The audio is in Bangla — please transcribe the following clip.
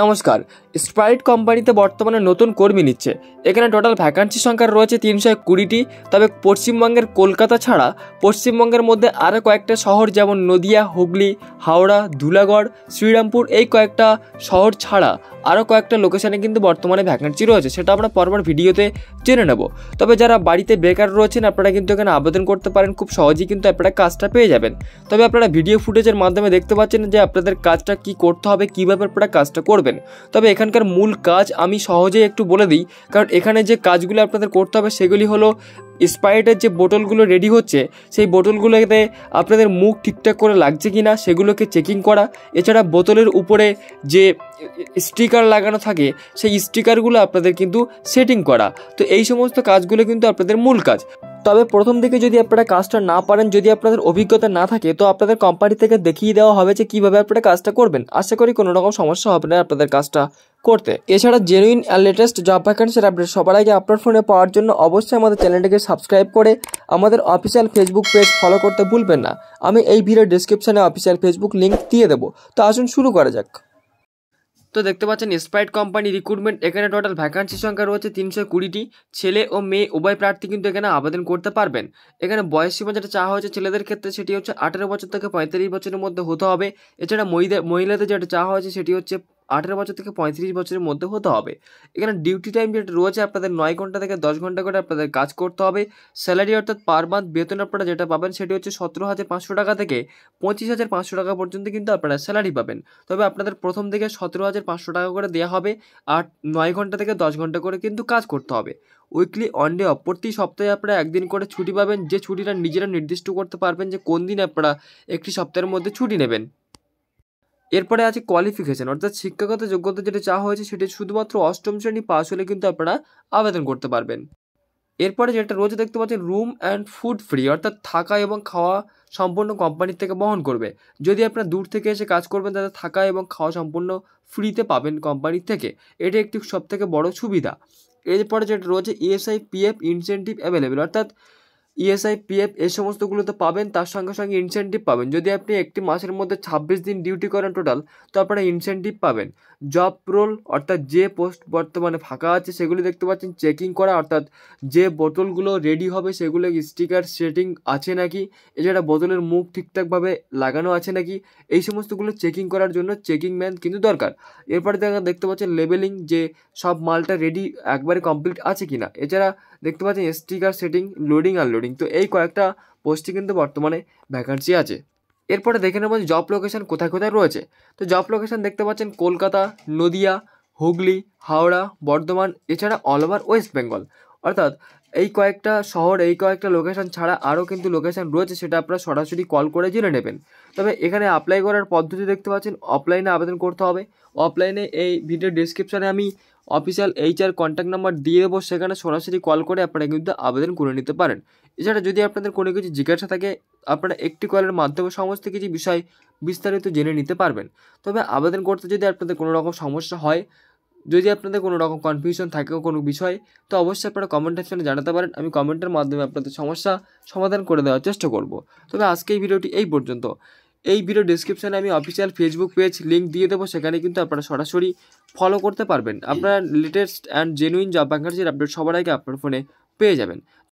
নমস্কার স্প্রাইট কোম্পানিতে বর্তমানে নতুন কর্মী নিচ্ছে এখানে টোটাল ভ্যাকান্সি সংখ্যা রয়েছে তিনশো কুড়িটি তবে পশ্চিমবঙ্গের কলকাতা ছাড়া পশ্চিমবঙ্গের মধ্যে আরও কয়েকটা শহর যেমন নদিয়া হুগলি হাওড়া ধুলাগড় শ্রীরামপুর এই কয়েকটা শহর ছাড়া আরও কয়েকটা লোকেশানে কিন্তু বর্তমানে ভ্যাকেন্সি রয়েছে সেটা আমরা পরপর ভিডিওতে জেনে নেব তবে যারা বাড়িতে বেকার রয়েছেন আপনারা কিন্তু এখানে আবেদন করতে পারেন খুব সহজেই কিন্তু আপনারা কাজটা পেয়ে যাবেন তবে আপনারা ভিডিও ফুটেজের মাধ্যমে দেখতে পাচ্ছেন যে আপনাদের কাজটা কি করতে হবে কীভাবে আপনারা কাজটা করবেন তবে এখানকার মূল কাজ আমি সহজেই একটু বলে দিই কারণ এখানে যে কাজগুলো আপনাদের করতে হবে সেগুলি হলো স্পাইটের যে বোটলগুলো রেডি হচ্ছে সেই বোটলগুলোতে আপনাদের মুখ ঠিকঠাক করে লাগছে কি না সেগুলোকে চেকিং করা এছাড়া বোতলের উপরে যে স্টিকার লাগানো থাকে সেই স্টিকারগুলো আপনাদের কিন্তু সেটিং করা তো এই সমস্ত কাজগুলো কিন্তু আপনাদের মূল কাজ তবে প্রথম দিকে যদি আপনারা কাজটা না পারেন যদি আপনাদের অভিজ্ঞতা না থাকে তো আপনাদের কোম্পানি থেকে দেখিয়ে দেওয়া হবে যে কীভাবে আপনারা কাজটা করবেন আশা করি কোনো রকম সমস্যা হবে না আপনাদের কাজটা করতে এছাড়া জেনুইন আর লেটেস্ট জব ভ্যাকেন্সির আপডেট সবার আগে আপনার ফোনে পাওয়ার জন্য অবশ্যই আমাদের চ্যানেলটিকে সাবস্ক্রাইব করে আমাদের অফিসিয়াল ফেসবুক পেজ ফলো করতে ভুলবেন না আমি এই ভিডিও ডিসক্রিপশানে অফিসিয়াল ফেসবুক লিঙ্ক দিয়ে দেবো তো আসুন শুরু করা যাক তো দেখতে পাচ্ছেন স্প্রাইট কোম্পানি রিক্রুটমেন্ট এখানে টোটাল ভ্যাকান্সির সংখ্যা রয়েছে তিনশো কুড়িটি ছেলে ও মেয়ে উভয় প্রার্থী কিন্তু এখানে আবেদন করতে পারবেন এখানে বয়স সীমা যেটা চাওয়া হয়েছে ছেলেদের ক্ষেত্রে সেটি হচ্ছে আঠেরো বছর থেকে পঁয়তাল্লিশ বছরের মধ্যে হতে হবে এছাড়া মহিলা মহিলাদের যেটা চাওয়া হয়েছে সেটি হচ্ছে আঠেরো বছর থেকে পঁয়ত্রিশ বছরের মধ্যে হতে হবে এখানে ডিউটি টাইম যেটা রয়েছে আপনাদের নয় ঘন্টা থেকে দশ ঘন্টা করে আপনাদের কাজ করতে হবে স্যালারি অর্থাৎ পার মান্থ বেতন আপনারা যেটা পাবেন সেটি হচ্ছে সতেরো হাজার পাঁচশো টাকা থেকে পঁচিশ হাজার পাঁচশো টাকা পর্যন্ত কিন্তু আপনারা স্যালারি পাবেন তবে আপনাদের প্রথম থেকে সতেরো হাজার পাঁচশো টাকা করে দেওয়া হবে আর নয় ঘন্টা থেকে দশ ঘন্টা করে কিন্তু কাজ করতে হবে উইকলি অন ডে অফ প্রতি সপ্তাহে আপনারা একদিন করে ছুটি পাবেন যে ছুটিটা নিজেরা নির্দিষ্ট করতে পারবেন যে কোন দিন আপনারা একটি সপ্তাহের মধ্যে ছুটি নেবেন এরপরে আছে কোয়ালিফিকেশান অর্থাৎ শিক্ষাগত যোগ্যতা যেটা চাওয়া হয়েছে সেটি শুধুমাত্র অষ্টম শ্রেণী পাস হলে কিন্তু আপনারা আবেদন করতে পারবেন এরপরে যেটা রোজে দেখতে পাচ্ছেন রুম অ্যান্ড ফুড ফ্রি অর্থাৎ থাকা এবং খাওয়া সম্পূর্ণ কোম্পানির থেকে বহন করবে যদি আপনারা দূর থেকে এসে কাজ করবেন তাহলে থাকা এবং খাওয়া সম্পূর্ণ ফ্রিতে পাবেন কোম্পানির থেকে এটি একটি সবথেকে বড় সুবিধা এরপরে যেটা রয়েছে ইএসআই পিএফ ইনসেন্টিভ অ্যাভেলেবেল অর্থাৎ ইএসআই পিএফ এই সমস্তগুলো তো পাবেন তার সঙ্গে সঙ্গে ইনসেন্টিভ পাবেন যদি আপনি একটি মাসের মধ্যে ছাব্বিশ দিন ডিউটি করেন টোটাল তো আপনারা ইনসেন্টিভ পাবেন জব রোল অর্থাৎ যে পোস্ট বর্তমানে ফাঁকা আছে সেগুলি দেখতে পাচ্ছেন চেকিং করা অর্থাৎ যে বোতলগুলো রেডি হবে সেগুলো স্টিকার সেটিং আছে নাকি এছাড়া বোতলের মুখ ঠিকঠাকভাবে লাগানো আছে নাকি এই সমস্তগুলো চেকিং করার জন্য চেকিং ম্যান কিন্তু দরকার এরপরে দেখা দেখতে পাচ্ছেন লেবেলিং যে সব মালটা রেডি একবারে কমপ্লিট আছে কি না এছাড়া দেখতে পাচ্ছেন স্টিকার সেটিং লোডিং আনলোডিং তো এই কয়েকটা পোস্টে কিন্তু বর্তমানে ভ্যাকান্সি আছে এরপরে দেখে নেব জব লোকেশান কোথায় কোথায় রয়েছে তো জব লোকেশান দেখতে পাচ্ছেন কলকাতা নদিয়া হুগলি হাওড়া বর্ধমান এছাড়া অল ওভার ওয়েস্ট বেঙ্গল অর্থাৎ এই কয়েকটা শহর এই কয়েকটা লোকেশান ছাড়া আরও কিন্তু লোকেশান রয়েছে সেটা আপনারা সরাসরি কল করে জেনে নেবেন তবে এখানে অ্যাপ্লাই করার পদ্ধতি দেখতে পাচ্ছেন অফলাইনে আবেদন করতে হবে অফলাইনে এই ভিডিও ডিসক্রিপশানে আমি অফিসিয়াল এইচআর কন্ট্যাক্ট নাম্বার দিয়ে দেবো সেখানে সরাসরি কল করে আপনারা কিন্তু আবেদন করে নিতে পারেন এছাড়া যদি আপনাদের কোনো কিছু জিজ্ঞাসা থাকে আপনারা একটি কলের মাধ্যমে সমস্ত কিছু বিষয় বিস্তারিত জেনে নিতে পারবেন তবে আবেদন করতে যদি আপনাদের কোনো রকম সমস্যা হয় যদি আপনাদের কোনো রকম কনফিউশন থাকে কোনো বিষয় তো অবশ্যই আপনারা কমেন্ট সেকশনে জানাতে পারেন আমি কমেন্টের মাধ্যমে আপনাদের সমস্যা সমাধান করে দেওয়ার চেষ্টা করব তবে আজকে এই ভিডিওটি এই পর্যন্ত এই ভিডিও ডিসক্রিপশানে আমি অফিসিয়াল ফেসবুক পেজ লিঙ্ক দিয়ে দেবো সেখানে কিন্তু আপনারা সরাসরি ফলো করতে পারবেন আপনারা লেটেস্ট অ্যান্ড জেনুইন জব ভ্যাকান্সির আপডেট সবার আগে আপনার ফোনে পেয়ে যাবেন